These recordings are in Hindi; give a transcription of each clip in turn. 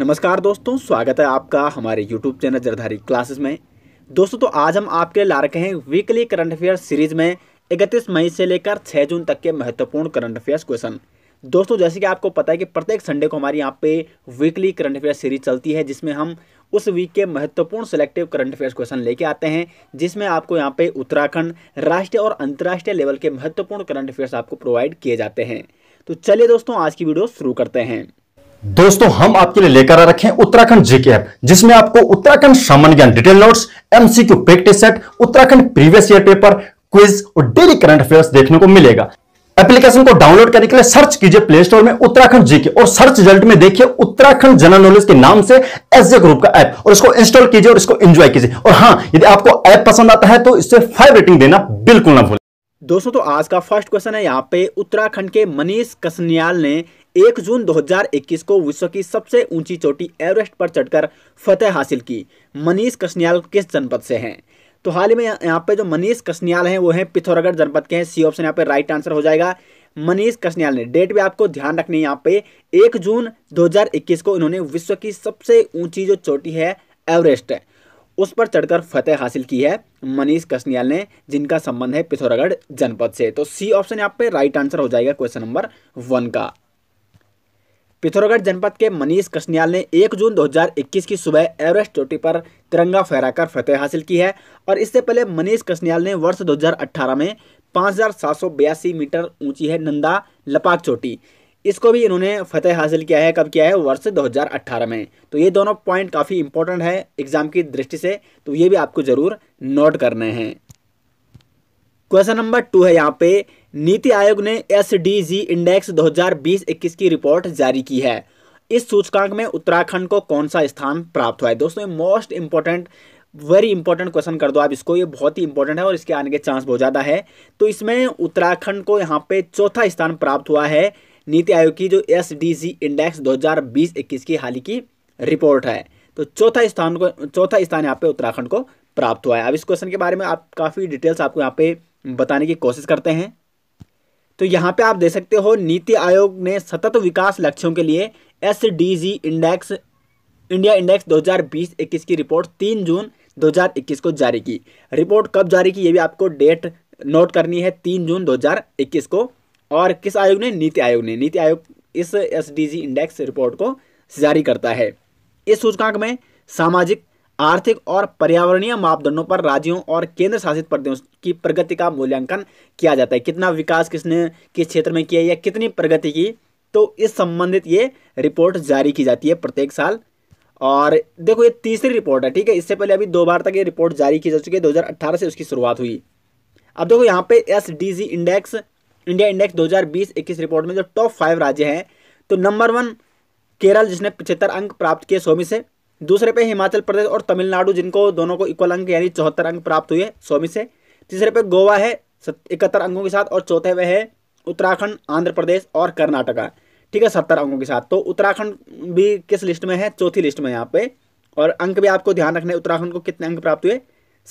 नमस्कार दोस्तों स्वागत है आपका हमारे YouTube चैनल जरधारी क्लासेस में दोस्तों तो आज हम आपके ला रखे हैं वीकली करंट अफेयर सीरीज में 31 मई से लेकर 6 जून तक के महत्वपूर्ण करंट अफेयर्स क्वेश्चन दोस्तों जैसे कि आपको पता है कि प्रत्येक संडे को हमारे यहाँ पे वीकली करंट अफेयर सीरीज चलती है जिसमें हम उस वीक के महत्वपूर्ण सिलेक्टिव करंट अफेयर्स क्वेश्चन लेके आते हैं जिसमें आपको यहाँ पे उत्तराखंड राष्ट्रीय और अंतर्राष्ट्रीय लेवल के महत्वपूर्ण करंट अफेयर्स आपको प्रोवाइड किए जाते हैं तो चलिए दोस्तों आज की वीडियो शुरू करते हैं दोस्तों हम आपके लिए लेकर आ रखे हैं उत्तराखंड जीके ऐप जिसमें आपको उत्तराखंड सामान्य ज्ञान detail notes MCQ practice set Uttarakhand previous year paper quiz और डेली करंट अफेयर्स देखने को मिलेगा एप्लीकेशन को डाउनलोड करने के लिए सर्च कीजिए प्ले स्टोर में उत्तराखंड जीके और सर्च रिजल्ट में देखिए उत्तराखंड जनरल नॉलेज के नाम से एस ग्रुप का ऐप और इसको इंस्टॉल कीजिए और इसको एंजॉय कीजिए और हाँ यदि आपको ऐप पसंद आता है तो इससे फाइव रेटिंग देना बिल्कुल ना भूलें दोस्तों तो आज का फर्स्ट क्वेश्चन है यहाँ पे उत्तराखंड के मनीष कसनियाल ने एक जून 2021 को विश्व की सबसे ऊंची चोटी एवरेस्ट पर चढ़कर फतेह हासिल की मनीष कशनियाल किस जनपद से हैं तो हाल ही में यहाँ पे जो मनीष कशनियाल हैं वो हैं पिथौरागढ़ जनपद के हैं सी ऑप्शन यहाँ पे राइट आंसर हो जाएगा मनीष कशनियाल ने डेट भी आपको ध्यान रखनी है यहाँ पे एक जून 2021 को इन्होंने विश्व की सबसे ऊंची जो चोटी है एवरेस्ट उस पर चढ़कर फतेह हासिल की है मनीष कशनियाल ने जिनका संबंध है पिथौरागढ़ जनपद से तो सी ऑप्शन यहाँ पे राइट आंसर हो जाएगा क्वेश्चन नंबर वन का पिथौरागढ़ जनपद के मनीष कश्नियाल ने 1 जून 2021 की सुबह एवरेस्ट चोटी पर तिरंगा फहराकर फतेह हासिल की है और इससे पहले मनीष कश्नियाल ने वर्ष 2018 में पाँच मीटर ऊंची है नंदा लपाक चोटी इसको भी इन्होंने फतेह हासिल किया है कब किया है वर्ष 2018 में तो ये दोनों पॉइंट काफ़ी इंपॉर्टेंट है एग्जाम की दृष्टि से तो ये भी आपको ज़रूर नोट करने हैं क्वेश्चन नंबर टू है यहाँ पे नीति आयोग ने एस इंडेक्स 2020-21 की रिपोर्ट जारी की है इस सूचकांक में उत्तराखंड को कौन सा स्थान प्राप्त हुआ है दोस्तों most important very important question कर दो आप इसको ये बहुत ही इंपॉर्टेंट है और इसके आने के चांस बहुत ज़्यादा है तो इसमें उत्तराखंड को यहाँ पे चौथा स्थान प्राप्त हुआ है नीति आयोग की जो एस इंडेक्स बीस इक्कीस की हाल की रिपोर्ट है तो चौथा स्थान को चौथा स्थान यहाँ पे उत्तराखंड को प्राप्त हुआ है अब इस क्वेश्चन के बारे में आप काफ़ी डिटेल्स आपको यहाँ पे बताने की कोशिश करते हैं तो यहाँ पे आप देख सकते हो नीति आयोग ने सतत विकास लक्ष्यों के लिए एस इंडेक्स इंडिया इंडेक्स 2020-21 की रिपोर्ट 3 जून 2021 को जारी की रिपोर्ट कब जारी की ये भी आपको डेट नोट करनी है 3 जून 2021 को और किस आयोग ने नीति आयोग ने नीति आयोग इस एस इंडेक्स रिपोर्ट को जारी करता है इस सूचकांक में सामाजिक आर्थिक और पर्यावरणीय मापदंडों पर राज्यों और केंद्र शासित प्रदेशों की प्रगति का मूल्यांकन किया जाता है कितना विकास किसने किस क्षेत्र में किया या कितनी प्रगति की तो इस संबंधित ये रिपोर्ट जारी की जाती है प्रत्येक साल और देखो ये तीसरी रिपोर्ट है ठीक है इससे पहले अभी दो बार तक ये रिपोर्ट जारी की जा चुकी है 2018 से उसकी शुरुआत हुई अब देखो यहाँ पे S index India index 2020-21 report में जो टॉप फाइव राज्य हैं तो नंबर वन केरल जिसने पचहत्तर अंक प्राप्त किए सौ में से दूसरे पे हिमाचल प्रदेश और तमिलनाडु जिनको दोनों को इक्वल अंक यानी चौहत्तर अंक प्राप्त हुए सौ में से तीसरे पे गोवा है इकहत्तर अंकों के साथ और चौथे पे है उत्तराखंड आंध्र प्रदेश और कर्नाटका ठीक है सत्तर अंकों के साथ तो उत्तराखंड भी किस लिस्ट में है चौथी लिस्ट में यहाँ पे और अंक भी आपको ध्यान रखना है उत्तराखंड को कितने अंक प्राप्त हुए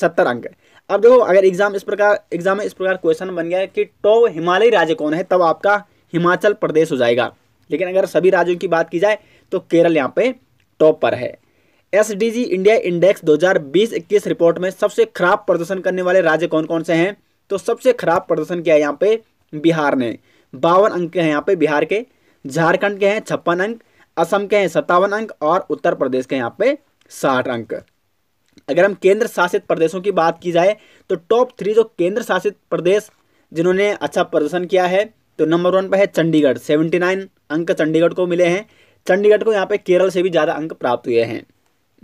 सत्तर अंक अब देखो अगर एग्जाम इस प्रकार एग्जाम में इस प्रकार क्वेश्चन बन गया कि टॉप तो हिमालयी राज्य कौन है तब आपका हिमाचल प्रदेश हो जाएगा लेकिन अगर सभी राज्यों की बात की जाए तो केरल यहाँ पे टॉप पर है एस इंडिया इंडेक्स 2020-21 रिपोर्ट में सबसे खराब प्रदर्शन करने वाले राज्य कौन कौन से हैं तो सबसे खराब प्रदर्शन किया है यहाँ पे बिहार ने बावन अंक हैं यहाँ पे बिहार के झारखंड के हैं छप्पन अंक असम के हैं सत्तावन अंक और उत्तर प्रदेश के यहाँ पे साठ अंक अगर हम केंद्र शासित प्रदेशों की बात की जाए तो टॉप थ्री जो केंद्र शासित प्रदेश जिन्होंने अच्छा प्रदर्शन किया है तो नंबर वन पर है चंडीगढ़ सेवेंटी नाइन अंक चंडीगढ़ को मिले हैं चंडीगढ़ को यहाँ पे केरल से भी ज़्यादा अंक प्राप्त हुए हैं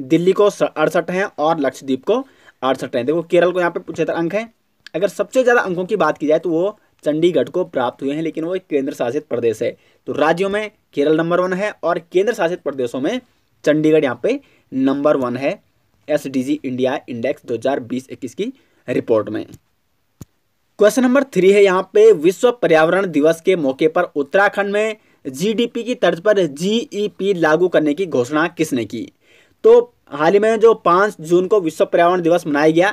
दिल्ली को अड़सठ हैं और लक्षद्वीप को अड़सठ हैं देखो केरल को यहाँ पे पचहत्तर अंक हैं अगर सबसे ज़्यादा अंकों की बात की जाए तो वो चंडीगढ़ को प्राप्त हुए हैं लेकिन वो एक केंद्र शासित प्रदेश है तो राज्यों में केरल नंबर वन है और केंद्र शासित प्रदेशों में चंडीगढ़ यहाँ पे नंबर वन है एस इंडिया इंडेक्स दो हज़ार की रिपोर्ट में क्वेश्चन नंबर थ्री है यहाँ पे विश्व पर्यावरण दिवस के मौके पर उत्तराखंड में जीडीपी की तर्ज पर जीईपी e लागू करने की घोषणा किसने की तो हाल ही में जो पाँच जून को विश्व पर्यावरण दिवस मनाया गया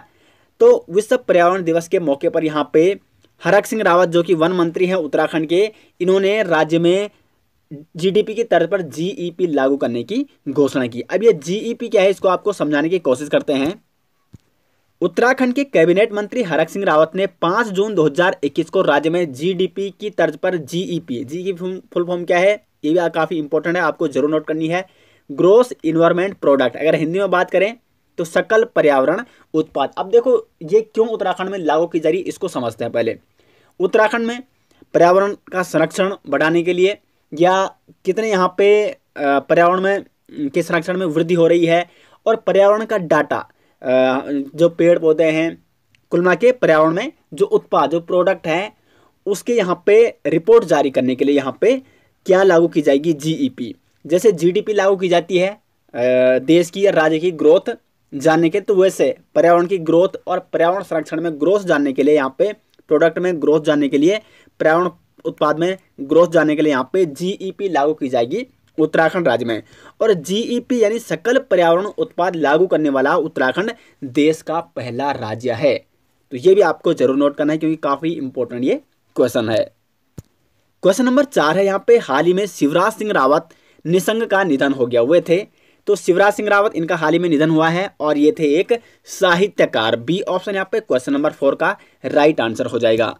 तो विश्व पर्यावरण दिवस के मौके पर यहाँ पे हरक सिंह रावत जो कि वन मंत्री हैं उत्तराखंड के इन्होंने राज्य में जीडीपी की तर्ज पर जीईपी e लागू करने की घोषणा की अब ये जीईपी e क्या है इसको आपको समझाने की कोशिश करते हैं उत्तराखंड के कैबिनेट मंत्री हरक सिंह रावत ने 5 जून 2021 को राज्य में जीडीपी की तर्ज पर GEP G e full form क्या है ये भी काफ़ी इंपॉर्टेंट है आपको जरूर नोट करनी है ग्रोस इन्वायरमेंट प्रोडक्ट अगर हिंदी में बात करें तो सकल पर्यावरण उत्पाद अब देखो ये क्यों उत्तराखंड में लागू की जा रही इसको समझते हैं पहले उत्तराखंड में पर्यावरण का संरक्षण बढ़ाने के लिए या कितने यहाँ पे पर्यावरण में के संरक्षण में वृद्धि हो रही है और पर्यावरण का डाटा जो पेड़ पौधे हैं कुलमा के पर्यावरण में जो उत्पाद जो प्रोडक्ट है उसके यहाँ पे रिपोर्ट जारी करने के लिए यहाँ पे क्या लागू की जाएगी जीईपी जैसे जीडीपी लागू की जाती है देश की या राज्य की ग्रोथ जानने के तो वैसे पर्यावरण की ग्रोथ और पर्यावरण संरक्षण में ग्रोथ जानने के लिए यहाँ पे प्रोडक्ट में ग्रोथ जानने के लिए पर्यावरण उत्पाद में ग्रोथ जानने के लिए यहाँ पे जीईपी e लागू की जाएगी उत्तराखंड राज्य में और जीईपी e यानी सकल पर्यावरण उत्पाद लागू करने वाला उत्तराखंड देश का पहला राज्य है तो ये भी आपको जरूर नोट करना है क्योंकि काफ़ी इंपॉर्टेंट ये क्वेश्चन है क्वेश्चन नंबर चार है यहाँ पे हाल ही में शिवराज सिंह रावत निसंग का निधन हो गया हुए थे तो शिवराज सिंह रावत इनका हाल ही में निधन हुआ है और ये थे एक साहित्यकार बी ऑप्शन यहाँ पे क्वेश्चन नंबर फोर का राइट आंसर हो जाएगा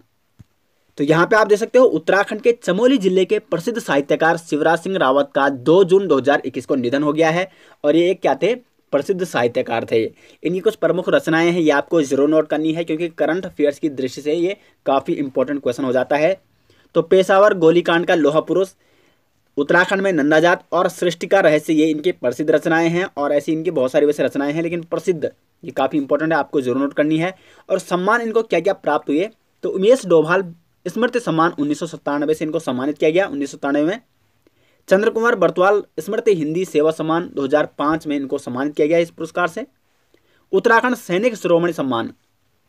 तो यहाँ पे आप देख सकते हो उत्तराखंड के चमोली जिले के प्रसिद्ध साहित्यकार शिवराज सिंह रावत का 2 जून 2021 को निधन हो गया है और ये एक क्या थे प्रसिद्ध साहित्यकार थे इनकी कुछ प्रमुख रचनाएं हैं ये आपको जीरो नोट करनी है क्योंकि करंट अफेयर्स की दृष्टि से ये काफ़ी इंपॉर्टेंट क्वेश्चन हो जाता है तो पेशावर गोलीकांड का लोहा पुरुष उत्तराखंड में नंदाजात और सृष्टि का रहस्य ये इनके प्रसिद्ध रचनाएं हैं और ऐसी इनकी बहुत सारी वैसे रचनाएं हैं लेकिन प्रसिद्ध ये काफ़ी इंपॉर्टेंट है आपको जरूर नोट करनी है और सम्मान इनको क्या क्या प्राप्त हुए तो उमेश डोभाल स्मृति सम्मान उन्नीस से इनको सम्मानित किया गया उन्नीस में चंद्र कुमार बर्तवाल स्मृति हिंदी सेवा सम्मान दो में इनको सम्मानित किया गया इस पुरस्कार से उत्तराखंड सैनिक श्रोमणी सम्मान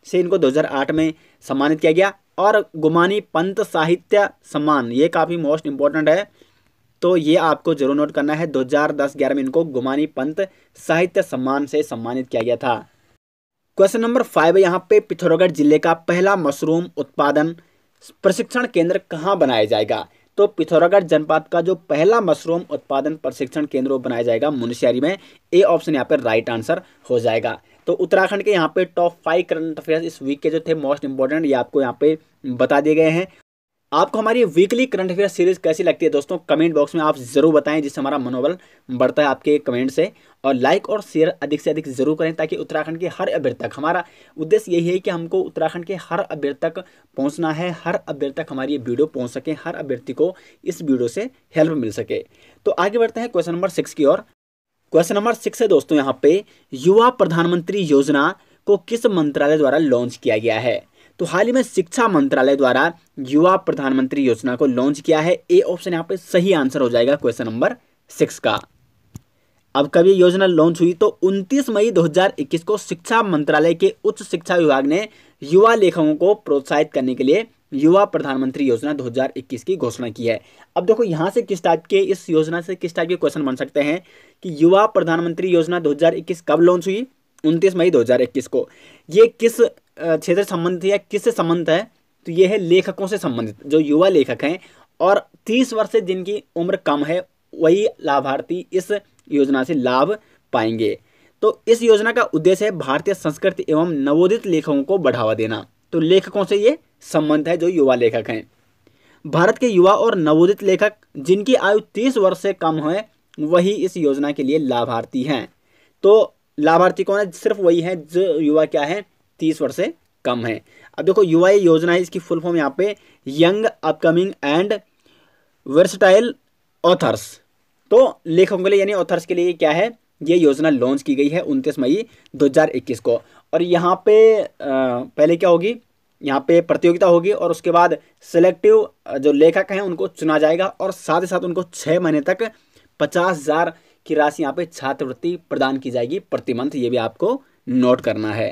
से इनको 2008 में सम्मानित किया गया और गुमानी पंत साहित्य सम्मान ये काफ़ी मोस्ट इंपॉर्टेंट है तो ये आपको जरूर नोट करना है 2010-11 में इनको गुमानी पंत साहित्य सम्मान से सम्मानित किया गया था क्वेश्चन नंबर फाइव यहाँ पे पिथौरागढ़ जिले का पहला मशरूम उत्पादन प्रशिक्षण केंद्र कहाँ बनाया जाएगा तो पिथौरागढ़ जनपद का जो पहला मशरूम उत्पादन प्रशिक्षण केंद्र बनाया जाएगा मुनिशियारी में ए ऑप्शन यहाँ पर राइट आंसर हो जाएगा तो उत्तराखंड के यहाँ पे टॉप फाइव करंट अफेयर्स इस वीक के जो थे मोस्ट इंपॉर्टेंट ये आपको यहाँ पे बता दिए गए हैं आपको हमारी वीकली करंट अफेयर सीरीज कैसी लगती है दोस्तों कमेंट बॉक्स में आप जरूर बताएं जिससे हमारा मनोबल बढ़ता है आपके कमेंट से और लाइक और शेयर अधिक से अधिक जरूर करें ताकि उत्तराखंड के हर अभ्यर्थक तक हमारा उद्देश्य यही है कि हमको उत्तराखंड के हर अभ्यर्थक तक पहुंचना है हर अभ्यर्थक तक हमारी ये वीडियो पहुंच सके हर अभ्यर्थी को इस वीडियो से हेल्प मिल सके तो आगे बढ़ते हैं क्वेश्चन नंबर सिक्स की ओर क्वेश्चन नंबर सिक्स है दोस्तों यहाँ पे युवा प्रधानमंत्री योजना को किस मंत्रालय द्वारा लॉन्च किया गया है तो हाल ही में शिक्षा मंत्रालय द्वारा युवा प्रधानमंत्री योजना को लॉन्च किया है ए ऑप्शन यहाँ पे सही आंसर हो जाएगा क्वेश्चन नंबर सिक्स का अब कब ये योजना लॉन्च हुई तो 29 मई 2021 को शिक्षा मंत्रालय के उच्च शिक्षा विभाग ने युवा लेखकों को प्रोत्साहित करने के लिए युवा प्रधानमंत्री योजना 2021 की घोषणा की है अब देखो यहाँ से किस टाइप के इस योजना से किस टाइप के क्वेश्चन बन सकते हैं कि युवा प्रधानमंत्री योजना 2021 कब लॉन्च हुई 29 मई 2021 को ये किस क्षेत्र संबंधित या किससे संबंधित है तो ये है लेखकों से संबंधित जो युवा लेखक हैं और तीस वर्ष से जिनकी उम्र कम है वही लाभार्थी इस योजना से लाभ पाएंगे तो इस योजना का उद्देश्य है भारतीय संस्कृति एवं नवोदित लेखकों को बढ़ावा देना तो लेखकों से ये संबंध है जो युवा लेखक हैं भारत के युवा और नवोदित लेखक जिनकी आयु तीस वर्ष से कम है वही इस योजना के लिए लाभार्थी हैं तो लाभार्थी कौन है सिर्फ वही है जो युवा क्या है तीस वर्ष से कम है अब देखो युवा योजना है इसकी फुल फॉर्म यहाँ पे young upcoming and versatile authors तो लेखकों के लिए यानी ऑथर्स के लिए क्या है ये योजना लॉन्च की गई है उनतीस मई 2021 को और यहाँ पे पहले क्या होगी यहाँ पे प्रतियोगिता होगी और उसके बाद सिलेक्टिव जो लेखक हैं उनको चुना जाएगा और साथ ही साथ उनको छः महीने तक पचास हज़ार की राशि यहाँ पे छात्रवृत्ति प्रदान की जाएगी प्रति मंथ ये भी आपको नोट करना है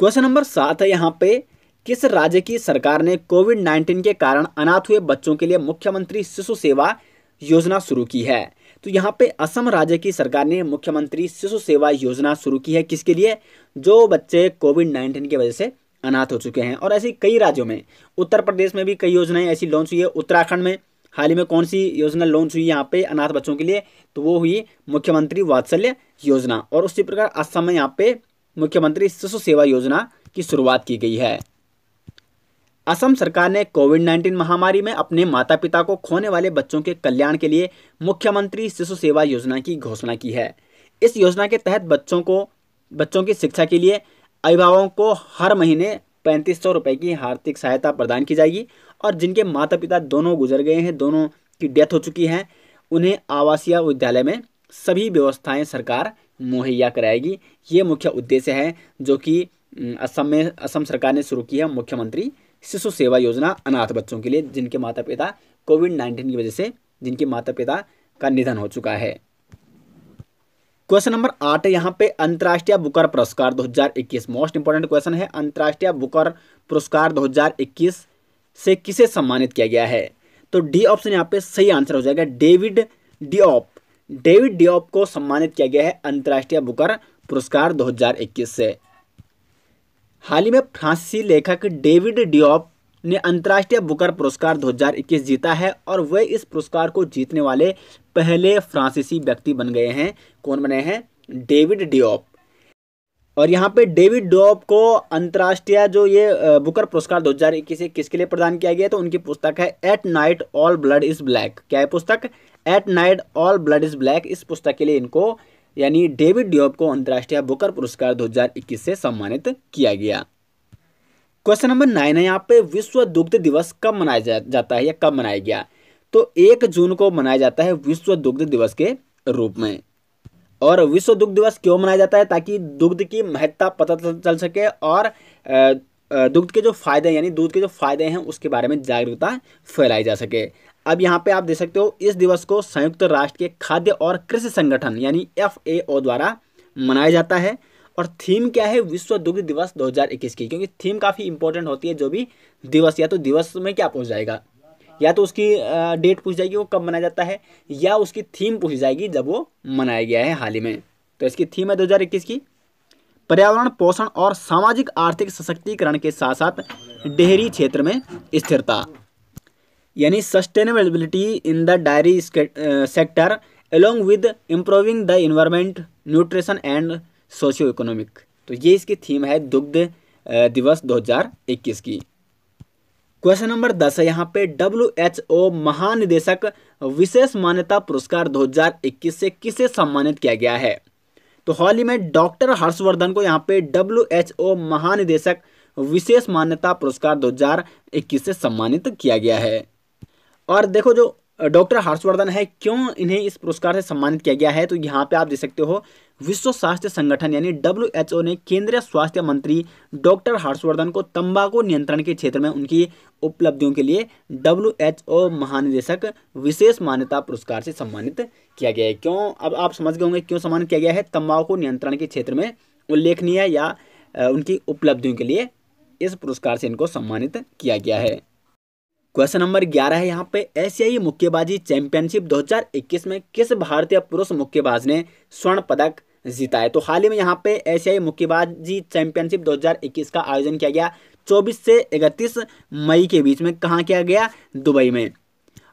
क्वेश्चन नंबर सात है यहाँ पे किस राज्य की सरकार ने कोविड नाइन्टीन के कारण अनाथ हुए बच्चों के लिए मुख्यमंत्री शिशु सेवा योजना शुरू की है तो यहाँ पे असम राज्य की सरकार ने मुख्यमंत्री शिशु सेवा योजना शुरू की है किसके लिए जो बच्चे कोविड नाइन्टीन की वजह से अनाथ हो चुके हैं और ऐसी कई राज्यों में उत्तर प्रदेश में भी कई योजनाएं ऐसी लॉन्च हुई है उत्तराखंड में हाल ही में कौन सी योजना लॉन्च हुई यहाँ पे अनाथ बच्चों के लिए तो वो हुई मुख्यमंत्री वात्सल्य योजना और उसी प्रकार असम में यहाँ पे मुख्यमंत्री शिशु सेवा योजना की शुरुआत की गई है असम सरकार ने कोविड 19 महामारी में अपने माता पिता को खोने वाले बच्चों के कल्याण के लिए मुख्यमंत्री शिशु सेवा योजना की घोषणा की है इस योजना के तहत बच्चों को बच्चों की शिक्षा के लिए अभिभावकों को हर महीने पैंतीस सौ रुपये की आर्थिक सहायता प्रदान की जाएगी और जिनके माता पिता दोनों गुजर गए हैं दोनों की डेथ हो चुकी है उन्हें आवासीय विद्यालय में सभी व्यवस्थाएं सरकार मुहैया कराएगी ये मुख्य उद्देश्य है जो कि असम में असम सरकार ने शुरू की है मुख्यमंत्री शिशु सेवा योजना अनाथ बच्चों के लिए जिनके माता पिता कोविड नाइन्टीन की वजह से जिनके माता पिता का निधन हो चुका है क्वेश्चन नंबर आठ यहाँ पे अंतर्राष्ट्रीय बुकर पुरस्कार 2021 मोस्ट इंपॉर्टेंट क्वेश्चन है अंतर्राष्ट्रीय बुकर पुरस्कार 2021 से किसे सम्मानित किया गया है तो डी ऑप्शन यहाँ पे सही आंसर हो जाएगा David Diop David Diop को सम्मानित किया गया है अंतर्राष्ट्रीय बुकर पुरस्कार 2021 से हाल ही में फ्रांसीसी लेखक डेविड डिओप ने अंतर्राष्ट्रीय बुकर पुरस्कार 2021 जीता है और वे इस पुरस्कार को जीतने वाले पहले फ्रांसीसी व्यक्ति बन गए हैं कौन बने हैं डेविड डिओप और यहाँ पे डेविड डॉप को अंतर्राष्ट्रीय जो ये बुकर पुरस्कार 2021 से किसके लिए प्रदान किया गया तो उनकी पुस्तक है at night all blood is black क्या है पुस्तक at night all blood is black इस पुस्तक के लिए इनको यानी डेविड डियोब को अंतर्राष्ट्रीय बुकर पुरस्कार 2021 से सम्मानित किया गया क्वेश्चन नंबर नाइन है यहाँ पे विश्व दुग्ध दिवस कब मनाया जा, जाता है या कब मनाया गया तो एक जून को मनाया जाता है विश्व दुग्ध दिवस के रूप में और विश्व दुग्ध दिवस क्यों मनाया जाता है ताकि दुग्ध की महत्ता पता चल सके और दुग्ध के जो फायदे यानी दूध के जो फायदे हैं उसके बारे में जागरूकता फैलाई जा सके अब यहाँ पे आप देख सकते हो इस दिवस को संयुक्त राष्ट्र के खाद्य और कृषि संगठन यानी एफ द्वारा मनाया जाता है और थीम क्या है विश्व दुग्ध दिवस 2021 की क्योंकि थीम काफ़ी इंपॉर्टेंट होती है जो भी दिवस या तो दिवस में क्या पूछ जाएगा या तो उसकी डेट पूछ जाएगी वो कब मनाया जाता है या उसकी थीम पूछ जाएगी जब वो मनाया गया है हाल ही में तो इसकी थीम है दो की पर्यावरण पोषण और सामाजिक आर्थिक सशक्तिकरण के साथ साथ डेहरी क्षेत्र में स्थिरता यानी sustainability in the dairy sector along with improving the environment nutrition and socio economic तो ये इसकी थीम है दुग्ध uh, दिवस 2021 की क्वेश्चन नंबर दस है यहाँ पे डब्ल्यू एच ओ महानिदेशक विशेष मान्यता पुरस्कार 2021 से किसे सम्मानित किया गया है तो हाल ही में डॉक्टर हर्षवर्धन को यहाँ पे डब्ल्यू एच ओ महानिदेशक विशेष मान्यता पुरस्कार 2021 से सम्मानित किया गया है और देखो जो डॉक्टर हर्षवर्धन है क्यों इन्हें इस पुरस्कार से सम्मानित किया गया है तो यहाँ पे आप देख सकते हो विश्व स्वास्थ्य संगठन यानी डब्ल्यू ने केंद्रीय स्वास्थ्य मंत्री डॉक्टर हर्षवर्धन को तंबाकू नियंत्रण के क्षेत्र में उनकी उपलब्धियों के लिए डब्ल्यू महानिदेशक विशेष मान्यता पुरस्कार से सम्मानित किया गया है क्यों अब आप समझ गए होंगे क्यों सम्मानित किया गया है तम्बाकू नियंत्रण के क्षेत्र में उल्लेखनीय या उनकी उपलब्धियों के लिए इस पुरस्कार से इनको सम्मानित किया गया है क्वेश्चन नंबर ग्यारह है यहाँ पे एशियाई मुक्केबाजी चैंपियनशिप 2021 में किस भारतीय पुरुष मुक्केबाज ने स्वर्ण पदक जीता है तो हाल ही में यहाँ पे एशियाई मुक्केबाजी चैंपियनशिप 2021 का आयोजन किया गया 24 से 31 मई के बीच में कहाँ किया गया दुबई में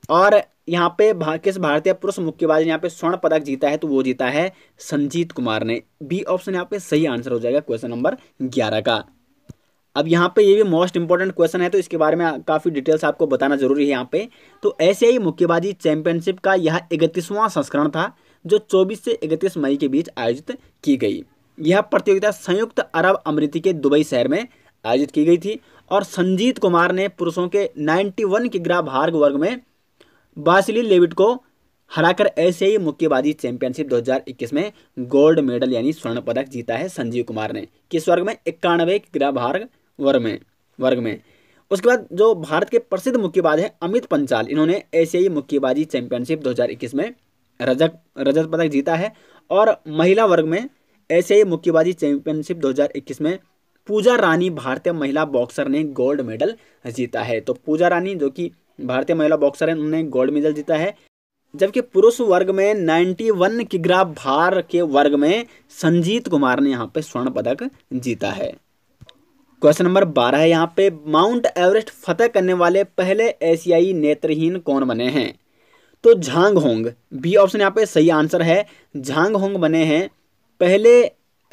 और यहाँ पे भा, किस भारतीय पुरुष मुक्केबाज ने यहाँ पे स्वर्ण पदक जीता है तो वो जीता है संजीत कुमार ने बी ऑप्शन यहाँ पे सही आंसर हो जाएगा क्वेश्चन नंबर ग्यारह का अब यहाँ पे ये भी मोस्ट इंपॉर्टेंट क्वेश्चन है तो इसके बारे में काफ़ी डिटेल्स आपको बताना जरूरी है यहाँ पे तो ऐसे ही मुक्केबाजी चैंपियनशिप का यह इकतीसवां संस्करण था जो 24 से 31 मई के बीच आयोजित की गई यह प्रतियोगिता संयुक्त अरब अमरीती के दुबई शहर में आयोजित की गई थी और संजीत कुमार ने पुरुषों के 91 किग्रा भार्ग वर्ग में बासिली लेविट को हराकर ऐसे ही मुक्केबाजी चैंपियनशिप 2021 में गोल्ड मेडल यानी स्वर्ण पदक जीता है संजीव कुमार ने किस वर्ग में इक्यानवे ग्रह भार वर्ग में वर्ग में उसके बाद जो भारत के प्रसिद्ध मुक्केबाज हैं अमित पंचाल इन्होंने एशियाई मुक्केबाजी चैंपियनशिप 2021 में रजत रजत पदक जीता है और महिला वर्ग में एशियाई मुक्केबाजी चैंपियनशिप 2021 में पूजा रानी भारतीय महिला बॉक्सर ने गोल्ड मेडल जीता है तो पूजा रानी जो कि भारतीय महिला बॉक्सर हैं उन्होंने गोल्ड मेडल जीता है जबकि पुरुष वर्ग में नाइन्टी वन भार के वर्ग में संजीत कुमार ने यहाँ पे स्वर्ण पदक जीता है क्वेश्चन नंबर बारह है यहाँ पे माउंट एवरेस्ट फतेह करने वाले पहले एशियाई नेत्रहीन कौन बने हैं तो झांग होंग बी ऑप्शन यहाँ पे सही आंसर है झांग होंग बने हैं पहले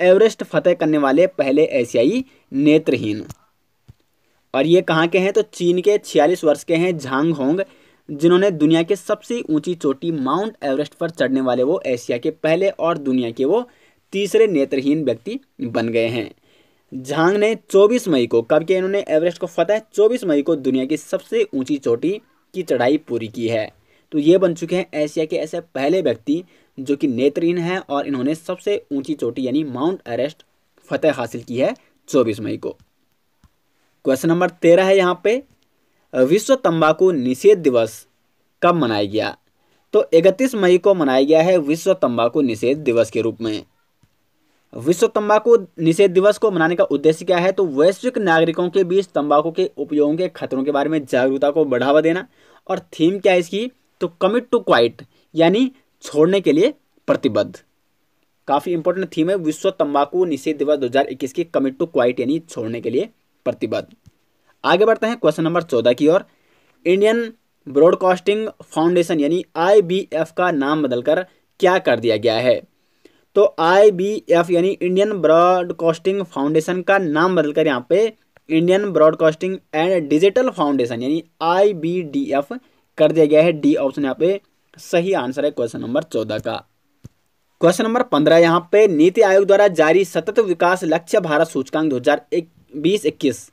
एवरेस्ट फतेह करने वाले पहले एशियाई नेत्रहीन और ये कहाँ के हैं तो चीन के छियालीस वर्ष के हैं झांग होंग जिन्होंने दुनिया के सबसे ऊंची चोटी माउंट एवरेस्ट पर चढ़ने वाले वो एशिया के पहले और दुनिया के वो तीसरे नेत्रहीन व्यक्ति बन गए हैं झांग ने 24 मई को कब के इन्होंने एवरेस्ट को फतह 24 मई को दुनिया की सबसे ऊंची चोटी की चढ़ाई पूरी की है तो ये बन चुके हैं एशिया के ऐसे पहले व्यक्ति जो कि नेत्रहीन हैं और इन्होंने सबसे ऊंची चोटी यानी माउंट एवरेस्ट फतह हासिल की है 24 मई को क्वेश्चन नंबर तेरह है यहाँ पे विश्व तम्बाकू निषेध दिवस कब मनाया गया तो इकतीस मई को मनाया गया है विश्व तम्बाकू निषेध दिवस के रूप में विश्व तंबाकू निषेध दिवस को मनाने का उद्देश्य क्या है तो वैश्विक नागरिकों के बीच तंबाकू के उपयोग के खतरों के बारे में जागरूकता को बढ़ावा देना और थीम क्या है इसकी तो कमिट टू क्वाइट यानी छोड़ने के लिए प्रतिबद्ध काफ़ी इंपॉर्टेंट थीम है विश्व तंबाकू निषेध दिवस 2021 की कमिट टू क्वाइट यानी छोड़ने के लिए प्रतिबद्ध आगे बढ़ते हैं क्वेश्चन नंबर चौदह की ओर इंडियन ब्रॉडकास्टिंग फाउंडेशन यानी आई का नाम बदलकर क्या कर दिया गया है तो आईबीएफ यानी इंडियन ब्रॉडकास्टिंग फाउंडेशन का नाम बदलकर यहाँ पे Indian broadcasting and digital foundation यानी आईबीडीएफ कर दिया गया है डी ऑप्शन यहाँ पे सही आंसर है क्वेश्चन नंबर चौदह का क्वेश्चन नंबर पंद्रह यहाँ पे नीति आयोग द्वारा जारी सतत विकास लक्ष्य भारत सूचकांक दो हजार बीस इक्कीस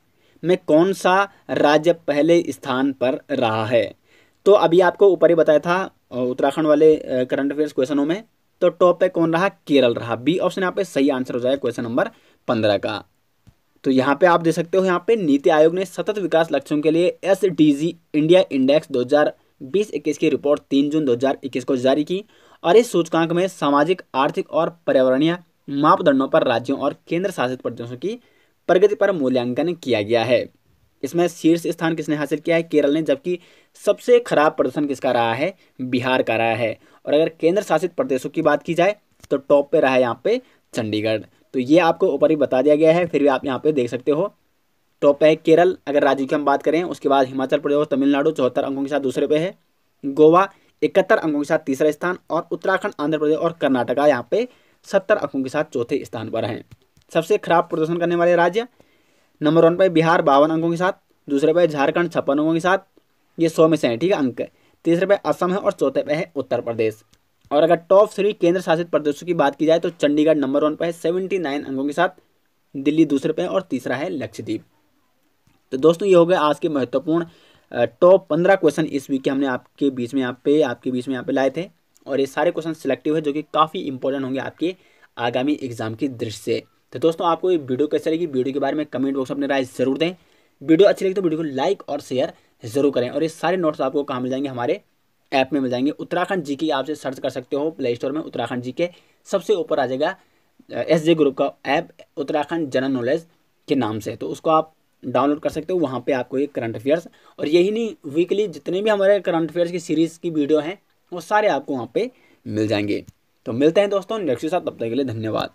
में कौन सा राज्य पहले स्थान पर रहा है तो अभी आपको ऊपर ही बताया था उत्तराखंड वाले करंट अफेयर्स क्वेश्चनों में तो टॉप पे कौन रहा केरल रहा बी ऑप्शन यहाँ पे सही आंसर हो जाएगा क्वेश्चन नंबर पंद्रह का तो यहाँ पे आप देख सकते हो यहाँ पे नीति आयोग ने सतत विकास लक्ष्यों के लिए एस इंडिया इंडेक्स दो बीस इक्कीस की रिपोर्ट तीन जून 2021 को जारी की और इस सूचकांक में सामाजिक आर्थिक और पर्यावरणीय मापदंडों पर राज्यों और केंद्र शासित प्रदेशों की प्रगति पर मूल्यांकन किया गया है इसमें शीर्ष स्थान किसने हासिल किया है केरल ने जबकि सबसे खराब प्रदर्शन किसका रहा है बिहार का रहा है और अगर केंद्र शासित प्रदेशों की बात की जाए तो टॉप पे रहा है यहाँ पे चंडीगढ़ तो ये आपको ऊपर ही बता दिया गया है फिर भी आप यहाँ पे देख सकते हो टॉप पे है केरल अगर राज्य की हम बात करें उसके बाद हिमाचल प्रदेश तमिलनाडु चौहत्तर अंकों के साथ दूसरे पे है गोवा इकहत्तर अंकों के साथ तीसरा स्थान और उत्तराखंड आंध्र प्रदेश और कर्नाटका यहाँ पे सत्तर अंकों के साथ चौथे स्थान पर हैं सबसे खराब प्रदर्शन करने वाले राज्य नंबर वन पे बिहार बावन अंकों के साथ दूसरे पे झारखंड छप्पन अंकों के साथ ये सौ में से है ठीक है अंक तीसरे पे असम है और चौथे पे है उत्तर प्रदेश और अगर टॉप थ्री केंद्र शासित प्रदेशों की बात की जाए तो चंडीगढ़ नंबर वन पर है सेवेंटी नाइन अंकों के साथ दिल्ली दूसरे पे और तीसरा है लक्षद्वीप तो दोस्तों ये हो गए आज के महत्वपूर्ण टॉप पंद्रह क्वेश्चन इस वीक के हमने आपके बीच में यहाँ पे आपके बीच में यहाँ पे लाए थे और ये सारे क्वेश्चन सिलेक्टिव है जो कि काफ़ी इंपॉर्टेंट होंगे आपके आगामी एग्जाम की दृष्टि से तो दोस्तों आपको ये वीडियो कैसे लगी वीडियो के बारे में कमेंट बॉक्स में अपनी राय जरूर दें वीडियो अच्छी लगी तो वीडियो को लाइक और शेयर जरूर करें और ये सारे नोट्स आपको कहाँ मिल जाएंगे हमारे ऐप में मिल जाएंगे उत्तराखंड जी की आपसे सर्च कर सकते हो प्ले स्टोर में उत्तराखंड जी के सबसे ऊपर आ जाएगा एस जे ग्रुप का ऐप उत्तराखंड जनरल नॉलेज के नाम से तो उसको आप डाउनलोड कर सकते हो वहाँ पे आपको ये करंट अफेयर्स और यही नहीं वीकली जितने भी हमारे करंट अफेयर्स की सीरीज़ की वीडियो हैं वो सारे आपको वहाँ पे मिल जाएंगे तो मिलते हैं दोस्तों नेक्स्ट के साथ तब तक के लिए धन्यवाद